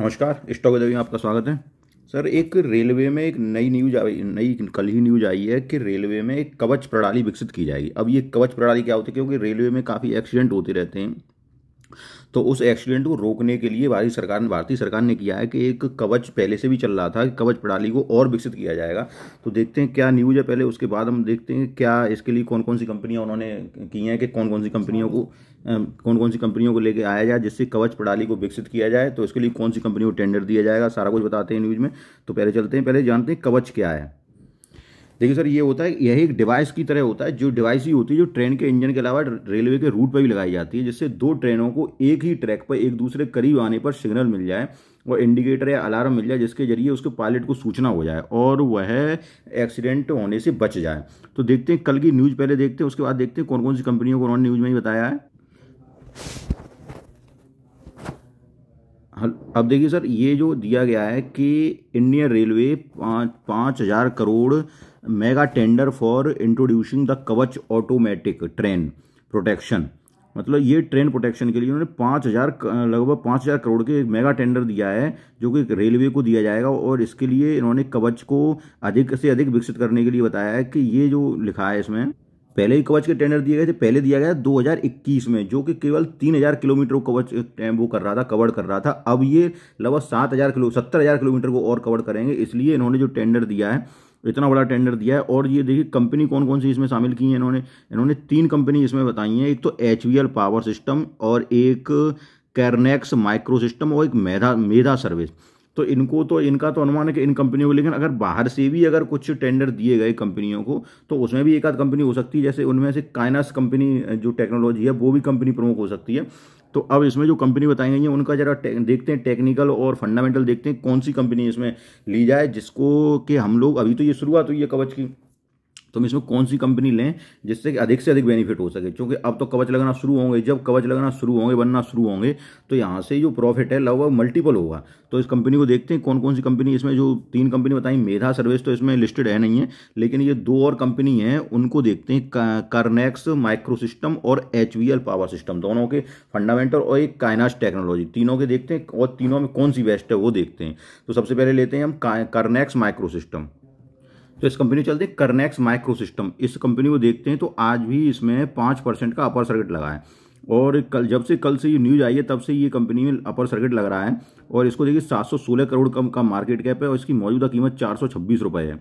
नमस्कार स्टॉक देवी में आपका स्वागत है सर एक रेलवे में एक नई न्यूज आई नई कल ही न्यूज आई है कि रेलवे में एक कवच प्रणाली विकसित की जाएगी अब ये कवच प्रणाली क्या होती है क्योंकि रेलवे में काफ़ी एक्सीडेंट होते रहते हैं तो उस एक्सीडेंट को रोकने के लिए भारतीय सरकार ने भारतीय सरकार ने किया है कि एक कवच पहले से भी चल रहा था कि कवच प्रणाली को और विकसित किया जाएगा तो देखते हैं क्या न्यूज़ है पहले उसके बाद हम देखते हैं क्या इसके लिए कौन कौन सी कंपनियां उन्होंने की हैं कि कौन कौन सी कंपनियों को कौन कौन सी कंपनियों को लेकर आया जाए जिससे कवच प्रणाली को विकसित किया जाए तो इसके लिए कौन सी कंपनी को टेंडर दिया जाएगा सारा कुछ बताते हैं न्यूज़ में तो पहले चलते हैं पहले जानते हैं कवच क्या है देखिए सर ये होता है यही एक डिवाइस की तरह होता है जो डिवाइस ही होती है जो ट्रेन के इंजन के अलावा रेलवे के रूट पर भी लगाई जाती है जिससे दो ट्रेनों को एक ही ट्रैक पर एक दूसरे करीब आने पर सिग्नल मिल जाए और इंडिकेटर या अलार्म मिल जाए जिसके जरिए उसके पायलट को सूचना हो जाए और वह एक्सीडेंट होने से बच जाए तो देखते हैं कल की न्यूज़ पहले देखते हैं उसके बाद देखते हैं कौन कौन सी कंपनियों को उन्होंने न्यूज़ में ही बताया है अब देखिए सर ये जो दिया गया है कि इंडियन रेलवे पाँच पाँच हज़ार crore mega tender for introducing the Kavach automatic train protection मतलब ये ट्रेन प्रोटेक्शन के लिए उन्होंने पाँच हज़ार लगभग पाँच हज़ार करोड़ के मेगा टेंडर दिया है जो कि रेलवे को दिया जाएगा और इसके लिए इन्होंने कवच को अधिक से अधिक विकसित करने के लिए बताया है कि ये जो लिखा है इसमें पहले ही कवच के टेंडर दिए गए थे पहले दिया गया 2021 में जो कि केवल 3000 किलोमीटर को कवच वो कर रहा था कवर कर रहा था अब ये लगभग सात हज़ार किलो सत्तर हज़ार किलोमीटर को और कवर करेंगे इसलिए इन्होंने जो टेंडर दिया है इतना बड़ा टेंडर दिया है और ये देखिए कंपनी कौन कौन सी इसमें शामिल की है इन्होंने इन्होंने तीन कंपनी इसमें बताई हैं एक तो एच पावर सिस्टम और एक कैरनेक्स माइक्रो सिस्टम और एक मेधा मेधा सर्विस तो इनको तो इनका तो अनुमान है कि इन कंपनियों को लेकिन अगर बाहर से भी अगर कुछ टेंडर दिए गए कंपनियों को तो उसमें भी एक आध कंपनी हो सकती है जैसे उनमें से काइनास कंपनी जो टेक्नोलॉजी है वो भी कंपनी प्रमुख हो सकती है तो अब इसमें जो कंपनी बताई गई है उनका जरा देखते हैं टेक्निकल और फंडामेंटल देखते हैं कौन सी कंपनी इसमें ली जाए जिसको कि हम लोग अभी तो ये शुरुआत हुई है कवच की तो हम इसमें कौन सी कंपनी लें जिससे कि अधिक से अधिक बेनिफिट हो सके क्योंकि अब तो कवच लगाना शुरू होंगे जब कवच लगाना शुरू होंगे बनना शुरू होंगे तो यहाँ से जो प्रॉफिट है लगभग मल्टीपल होगा तो इस कंपनी को देखते हैं कौन कौन सी कंपनी इसमें जो तीन कंपनी बताई मेधा सर्विस तो इसमें लिस्टेड है नहीं है लेकिन ये दो और कंपनी है उनको देखते हैं कारनेक्स माइक्रो सिस्टम और एच पावर सिस्टम दोनों के फंडामेंटल और एक कायनास टेक्नोलॉजी तीनों के देखते हैं और तीनों में कौन सी बेस्ट है वो देखते हैं तो सबसे पहले लेते हैं हम कारनेक्स माइक्रो सिस्टम तो इस कंपनी चलते हैं करनेक्स माइक्रो सिस्टम इस कंपनी को देखते हैं तो आज भी इसमें पाँच परसेंट का अपर सर्किट लगा है और कल जब से कल से ये न्यूज़ आई है तब से ये कंपनी में अपर सर्किट लग रहा है और इसको देखिए सात सौ सोलह करोड़ कम का मार्केट कैप है और इसकी मौजूदा कीमत चार सौ छब्बीस रुपये है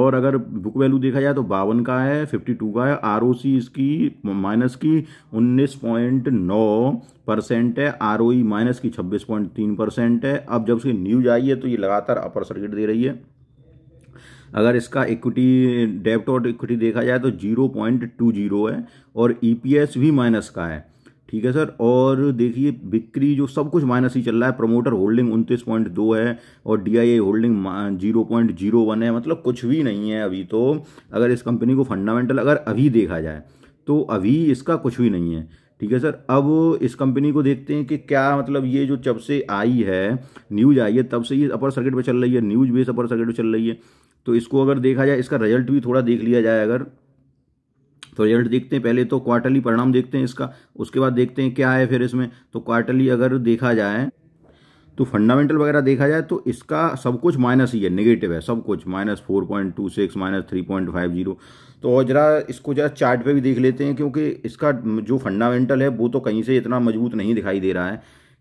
और अगर बुक वैल्यू देखा जाए तो बावन का है फिफ्टी टू का है आर इसकी माइनस की उन्नीस पॉइंट नौ परसेंट है आर माइनस e की छब्बीस पॉइंट तीन परसेंट है अब जब से न्यूज आई है तो ये लगातार अपर सर्किट दे रही है अगर इसका इक्विटी डेप्ट और इक्विटी देखा जाए तो जीरो पॉइंट टू जीरो है और ईपीएस e भी माइनस का है ठीक है सर और देखिए बिक्री जो सब कुछ माइनस ही चल रहा है प्रमोटर होल्डिंग उनतीस पॉइंट दो है और DIA holding zero point zero one है मतलब कुछ भी नहीं है अभी तो अगर इस कंपनी को फंडामेंटल अगर अभी देखा जाए तो अभी इसका कुछ भी नहीं है ठीक है सर अब इस कंपनी को देखते हैं कि क्या मतलब ये जो जब से आई है न्यूज़ आई है तब से ये अपर सर्किट पर चल रही है न्यूज़ बेस अपर सर्किट पर चल रही है तो इसको अगर देखा जाए इसका रिजल्ट भी थोड़ा देख लिया जाए अगर तो रिजल्ट देखते हैं पहले तो क्वार्टरली परिणाम देखते हैं इसका उसके बाद देखते हैं क्या है फिर इसमें तो क्वार्टरली अगर देखा जाए तो फंडामेंटल वगैरह देखा जाए तो इसका सब कुछ माइनस ही है नेगेटिव है सब कुछ minus four point two six minus three point five zero तो और जरा इसको जरा चार्ट पे भी देख लेते हैं क्योंकि इसका जो फंडामेंटल है वो तो कहीं से इतना मजबूत नहीं दिखाई दे रहा है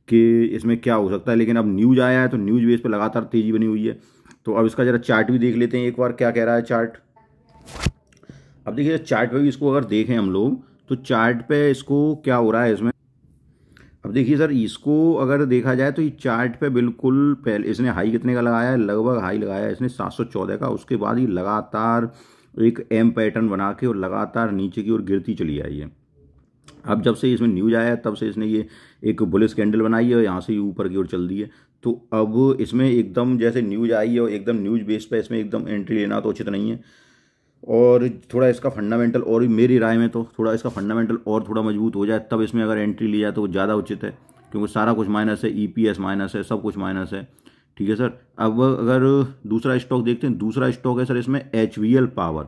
कि इसमें क्या हो सकता है लेकिन अब न्यूज़ आया है तो न्यूज़ बेस पर लगातार तेज़ी बनी हुई है तो अब इसका ज़रा चार्ट भी देख लेते हैं एक बार क्या कह रहा है चार्ट अब देखिए चार्ट पे भी इसको अगर देखें हम लोग तो चार्ट पे इसको क्या हो रहा है इसमें अब देखिए सर इसको अगर देखा जाए तो ये चार्ट पे बिल्कुल पहले इसने हाई कितने का लगाया है लगभग हाई लगाया है इसने 714 का उसके बाद ये लगातार एक एम पैटर्न बना के और लगातार नीचे की ओर गिरती चली आई है अब जब से इसमें न्यूज आया तब से इसने ये एक बुलिस कैंडल बनाई है और यहाँ से ऊपर की ओर चल दी है तो अब इसमें एकदम जैसे न्यूज आई है और एकदम न्यूज बेस पर इसमें एकदम एंट्री लेना तो उचित नहीं है और थोड़ा इसका फंडामेंटल और मेरी राय में तो थोड़ा इसका फंडामेंटल और थोड़ा मजबूत हो जाए तब इसमें अगर एंट्री ली जाए तो ज़्यादा उचित है क्योंकि सारा कुछ माइनस है ईपीएस e माइनस है सब कुछ माइनस है ठीक है सर अब अगर दूसरा स्टॉक देखते हैं दूसरा स्टॉक है सर इसमें एच पावर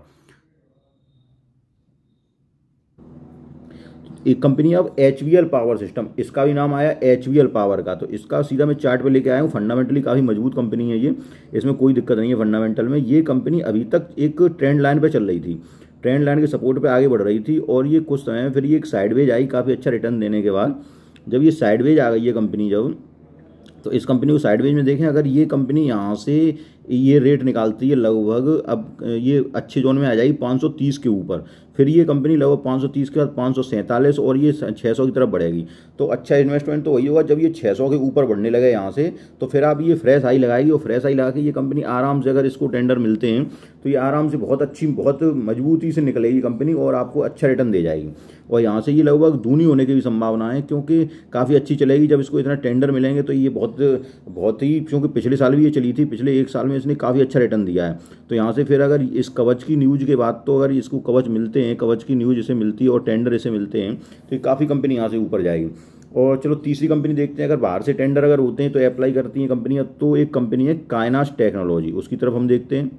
कंपनी अब एच पावर सिस्टम इसका भी नाम आया एच पावर का तो इसका सीधा मैं चार्ट पे लेके आया हूँ फंडामेंटली काफ़ी मजबूत कंपनी है ये इसमें कोई दिक्कत नहीं है फंडामेंटल में ये कंपनी अभी तक एक ट्रेंड लाइन पे चल रही थी ट्रेंड लाइन के सपोर्ट पे आगे बढ़ रही थी और ये कुछ समय में फिर ये एक साइडवेज आई काफ़ी अच्छा रिटर्न देने के बाद जब ये साइडवेज आ गई है कंपनी जब तो इस कंपनी को साइडवेज में देखें अगर ये कंपनी यहाँ से ये रेट निकालती है लगभग अब ये अच्छे जोन में आ जाएगी 530 के ऊपर फिर ये कंपनी लगभग पाँच सौ तीस के बाद पाँच सौ सैंतालीस और ये छः सौ की तरफ बढ़ेगी तो अच्छा इन्वेस्टमेंट तो वही होगा जब ये छः सौ के ऊपर बढ़ने लगे यहाँ से तो फिर आप ये फ्रेश आई लगाएगी और फ्रेश आई लगा के ये कंपनी आराम से अगर इसको टेंडर मिलते हैं तो ये आराम से बहुत अच्छी बहुत मजबूती से निकलेगी कंपनी और आपको अच्छा रिटर्न दे जाएगी और यहाँ से ये लगभग दूनी होने की भी संभावना है क्योंकि काफ़ी अच्छी चलेगी जब इसको इतना टेंडर मिलेंगे तो ये बहुत बहुत ही क्योंकि पिछले साल भी ये चली थी पिछले एक साल में इसने काफ़ी अच्छा रिटर्न दिया है तो यहाँ से फिर अगर इस कवच की न्यूज़ के बाद तो अगर इसको कवच मिलते हैं हैं कवच की न्यूज़ इसे मिलती है और टेंडर इसे मिलते हैं तो काफ़ी कंपनी यहाँ से ऊपर जाएगी और चलो तीसरी कंपनी देखते हैं अगर बाहर से टेंडर अगर होते हैं तो अप्लाई करती हैं कंपनियाँ तो एक कंपनी है कायनास टेक्नोलॉजी उसकी तरफ हम देखते हैं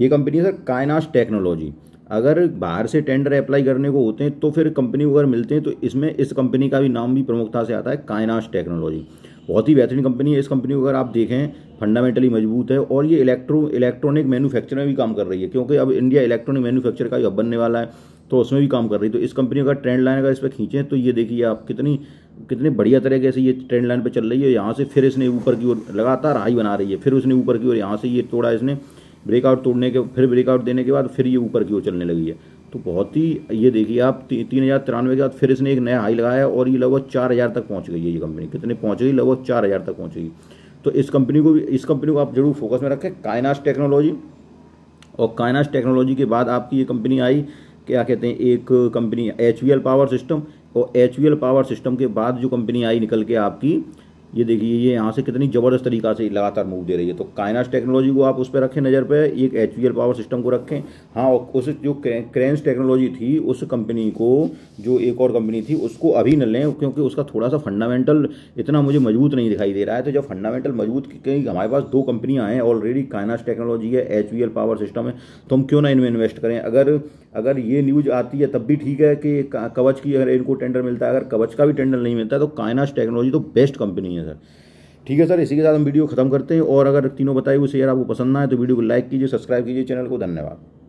ये कंपनी है सर कायनास टेक्नोलॉजी अगर बाहर से टेंडर अप्लाई करने को होते हैं तो फिर कंपनी को अगर मिलते हैं तो इसमें इस कंपनी का भी नाम भी प्रमुखता से आता है कायनास टेक्नोलॉजी बहुत ही बेहतरीन कंपनी है इस कंपनी को अगर आप देखें फंडामेंटली मजबूत है और ये इलेक्ट्रो इलेक्ट्रॉनिक मैनुफैक्चर में भी काम कर रही है क्योंकि अब इंडिया इलेक्ट्रॉनिक मैनुफैक्चर का जब बनने वाला है तो उसमें भी काम कर रही है तो इस कंपनी का ट्रेंड लाइन अगर इस पर खींचें तो ये देखिए आप कितनी कितने बढ़िया तरीके से ये ट्रेंड लाइन पर चल रही है यहाँ से फिर इसने ऊपर की ओर लगातार हाई बना रही है फिर उसने ऊपर की ओर यहाँ से ये तोड़ा इसने ब्रेकआउट तोड़ने के फिर ब्रेकआउट देने के बाद फिर ये ऊपर की ओर चलने लगी है तो बहुत ही ये देखिए आप ती, तीन हज़ार तिरानवे के बाद फिर इसने एक नया हाई लगाया और ये लगभग चार हज़ार तक पहुंच गई है ये कंपनी कितने पहुंच गई लगभग चार हज़ार तक पहुंच गई तो इस कंपनी को भी इस कंपनी को आप जरूर फोकस में रखें कायनास टेक्नोलॉजी और कायनास टेक्नोलॉजी के बाद आपकी ये कंपनी आई क्या कहते हैं एक कंपनी एच पावर सिस्टम और एच पावर सिस्टम के बाद जो कंपनी आई निकल के आपकी ये देखिए ये यहाँ से कितनी ज़बरदस्त तरीका से लगातार मूव दे रही है तो काइनास टेक्नोलॉजी को आप उस पर रखें नज़र पे एक एच पावर सिस्टम को रखें हाँ उस जो क्रेंस टेक्नोलॉजी थी उस कंपनी को जो एक और कंपनी थी उसको अभी न लें क्योंकि उसका थोड़ा सा फंडामेंटल इतना मुझे मजबूत नहीं दिखाई दे रहा है तो जब फंडामेंटल मजबूत कहीं हमारे पास दो कंपनियाँ हैं ऑलरेडी काइनास टेक्नोलॉजी है एच पावर सिस्टम है तो हम क्यों ना इनमें इन्वेस्ट करें अगर अगर ये न्यूज़ आती है तब भी ठीक है कि कवच की अगर इनको टेंडर मिलता है अगर कवच का भी टेंडर नहीं मिलता तो तो है तो काइनास टेक्नोलॉजी तो बेस्ट कंपनी है है सर ठीक है सर इसी के साथ हम वीडियो खत्म करते हैं और अगर तीनों बताए हुए शेयर आपको पसंद ना आए तो वीडियो को लाइक कीजिए सब्सक्राइब कीजिए चैनल को धन्यवाद